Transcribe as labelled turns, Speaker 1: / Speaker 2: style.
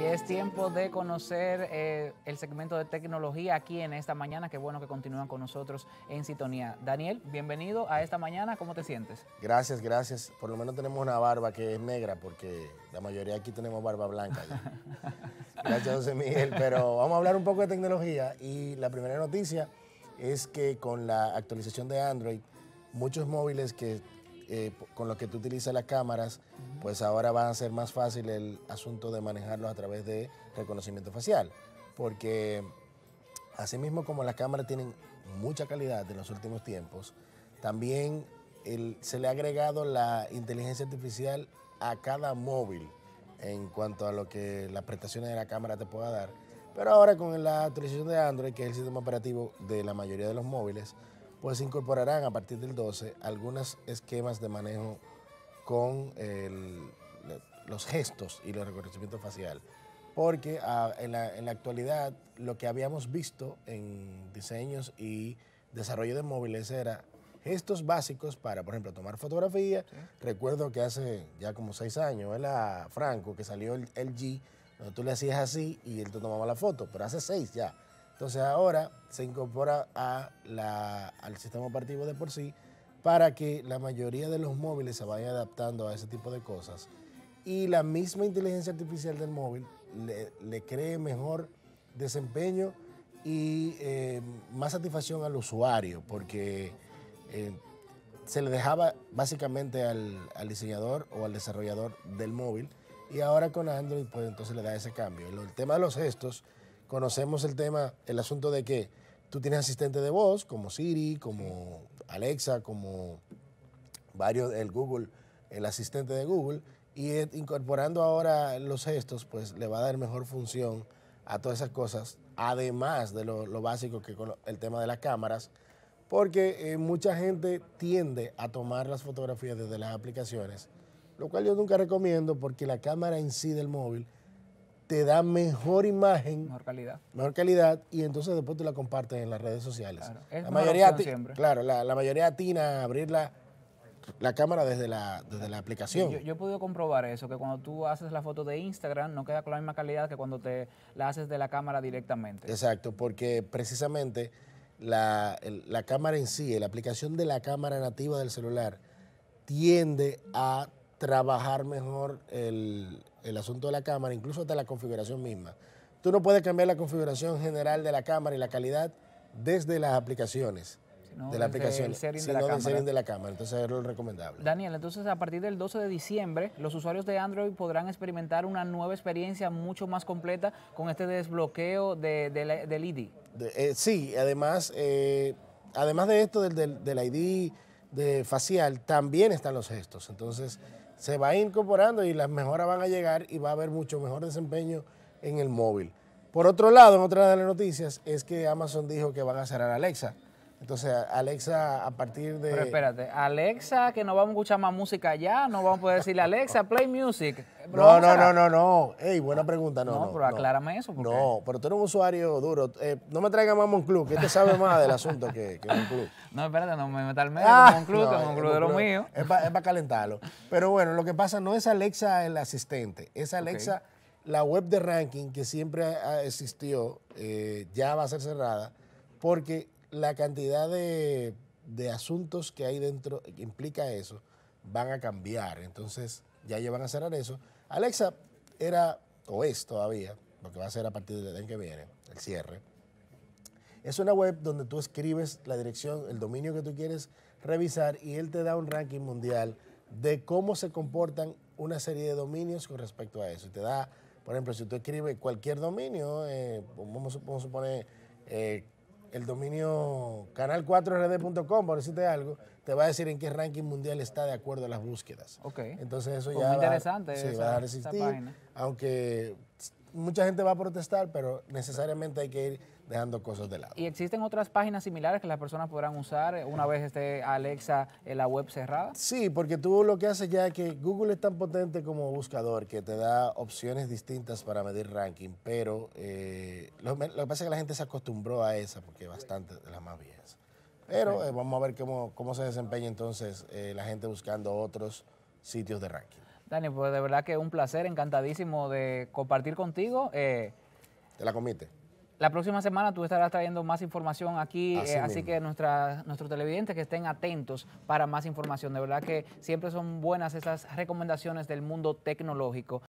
Speaker 1: Y es tiempo de conocer eh, el segmento de tecnología aquí en esta mañana. Qué bueno que continúan con nosotros en sintonía. Daniel, bienvenido a esta mañana. ¿Cómo te
Speaker 2: sientes? Gracias, gracias. Por lo menos tenemos una barba que es negra porque la mayoría aquí tenemos barba blanca. gracias, José Miguel. Pero vamos a hablar un poco de tecnología. Y la primera noticia es que con la actualización de Android, muchos móviles que eh, con lo que tú utilizas las cámaras, pues ahora va a ser más fácil el asunto de manejarlos a través de reconocimiento facial. Porque asimismo como las cámaras tienen mucha calidad en los últimos tiempos, también se le ha agregado la inteligencia artificial a cada móvil en cuanto a lo que las prestaciones de la cámara te pueda dar. Pero ahora con la actualización de Android, que es el sistema operativo de la mayoría de los móviles, pues incorporarán a partir del 12 algunos esquemas de manejo con los gestos y los reconocimiento facial. Porque ah, en, la, en, la, actualidad lo que habíamos visto en diseños y desarrollo de móviles era gestos básicos para, por ejemplo, tomar fotografía. Recuerdo que hace ya como seis años, Franco, que salió el G, tú le hacías así y él te tomaba la foto, pero hace seis ya entonces ahora se incorpora al sistema operativo de por sí para que la mayoría de los móviles se vayan adaptando a ese tipo de cosas y la misma inteligencia artificial del móvil le, cree mejor desempeño y eh, más satisfacción al usuario porque eh, se le dejaba básicamente al, diseñador o al desarrollador del móvil y ahora con Android pues entonces le da ese cambio. el tema de los gestos conocemos el tema, el asunto de que tú tienes asistente de voz como Siri, como Alexa, como varios, el Google, el asistente de Google, y incorporando ahora los gestos, pues le va a dar mejor función a todas esas cosas, además de lo, básico que el tema de las cámaras, porque eh, mucha gente tiende a tomar las fotografías desde las aplicaciones, lo cual yo nunca recomiendo porque la cámara en sí del móvil te da mejor imagen. Mejor calidad. Mejor calidad y entonces después tú la compartes en las redes sociales. Claro,
Speaker 1: la mayoría siempre.
Speaker 2: Claro, la, mayoría atina a abrir la, cámara desde la, la aplicación. Yo,
Speaker 1: he podido comprobar eso, que cuando tú haces la foto de Instagram no queda con la misma calidad que cuando te la haces de la cámara directamente.
Speaker 2: Exacto, porque precisamente la, la cámara en sí, la aplicación de la cámara nativa del celular tiende a trabajar mejor el, el asunto de la cámara, incluso hasta la configuración misma. Tú no puedes cambiar la configuración general de la cámara y la calidad desde las aplicaciones. de la aplicación, de, la cámara. Entonces es lo recomendable.
Speaker 1: Daniel, entonces a partir del 12 de diciembre, los usuarios de Android podrán experimentar una nueva experiencia mucho más completa con este desbloqueo de, la, del ID.
Speaker 2: Eh, sí, además, eh, además de esto del, del, del ID de facial, también están los gestos. Entonces, se va incorporando y las mejoras van a llegar y va a haber mucho mejor desempeño en el móvil. Por otro lado, en otra de las noticias, es que Amazon dijo que van a cerrar Alexa. Entonces, Alexa, a partir de... Pero espérate,
Speaker 1: Alexa, que no vamos a escuchar más música ya, no vamos a poder decirle, Alexa, play music. No, no, no,
Speaker 2: no, no. Ey, buena pregunta, no. No, pero aclárame eso. Porque... No, pero tú eres un usuario duro. Eh, no me traigas más Monclub, que este sabe más del asunto
Speaker 1: que, que No, espérate, no me metas al medio ah, Monclub, no, eh, de lo mío.
Speaker 2: Es para calentarlo. Pero bueno, lo que pasa no es Alexa el asistente, es Alexa, la web de ranking que siempre existió, eh, ya va a ser cerrada, porque la cantidad de, asuntos que hay dentro que implica eso van a cambiar. Entonces ya llevan a cerrar eso. Alexa era, o es todavía, lo que va a ser a partir del año que viene, el cierre. Es una web donde tú escribes la dirección, el dominio que tú quieres revisar y él te da un ranking mundial de cómo se comportan una serie de dominios con respecto a eso. Y te da, por ejemplo, si tú escribes cualquier dominio, eh, vamos, a suponer eh, el dominio canal4rd.com, por decirte algo, te va a decir en qué ranking mundial está de acuerdo a las búsquedas. Ok. Entonces eso ya muy va, interesante sí, a resistir, aunque mucha gente va a protestar, pero necesariamente hay que ir dejando cosas de lado. ¿Y
Speaker 1: existen otras páginas similares que las personas podrán usar eh, una vez esté Alexa en eh, la web cerrada?
Speaker 2: Sí, porque tú lo que haces ya es que Google es tan potente como buscador que te da opciones distintas para medir ranking, pero eh, lo, que pasa es que la gente se acostumbró a esa porque bastante de las más viejas. Pero vamos a ver cómo, se desempeña entonces la gente buscando otros sitios de ranking.
Speaker 1: Dani, pues de verdad que un placer, encantadísimo de compartir contigo. Eh. ¿Te la comité. La próxima semana tú estarás trayendo más información aquí, eh, así, que nuestros televidentes que estén atentos para más información. De verdad que siempre son buenas esas recomendaciones del mundo tecnológico.